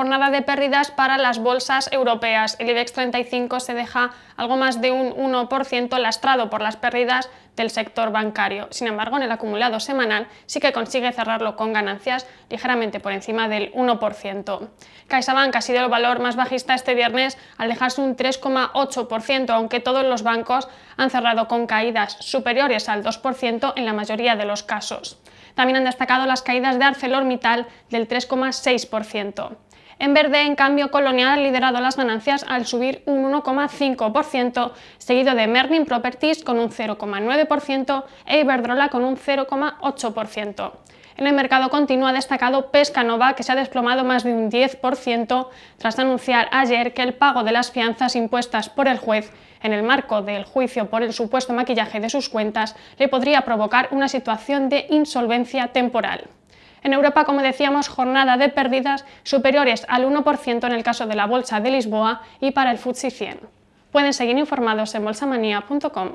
jornada de pérdidas para las bolsas europeas. El IBEX 35 se deja algo más de un 1% lastrado por las pérdidas del sector bancario. Sin embargo, en el acumulado semanal sí que consigue cerrarlo con ganancias ligeramente por encima del 1%. CaixaBank ha sido el valor más bajista este viernes al dejarse un 3,8%, aunque todos los bancos han cerrado con caídas superiores al 2% en la mayoría de los casos. También han destacado las caídas de ArcelorMittal del 3,6%. En verde, en cambio, Colonial ha liderado las ganancias al subir un 1,5%, seguido de Merlin Properties con un 0,9% e Iberdrola con un 0,8%. En el mercado continúa destacado Pescanova, que se ha desplomado más de un 10% tras anunciar ayer que el pago de las fianzas impuestas por el juez en el marco del juicio por el supuesto maquillaje de sus cuentas le podría provocar una situación de insolvencia temporal. En Europa, como decíamos, jornada de pérdidas superiores al 1% en el caso de la Bolsa de Lisboa y para el FTSE 100. Pueden seguir informados en bolsamanía.com.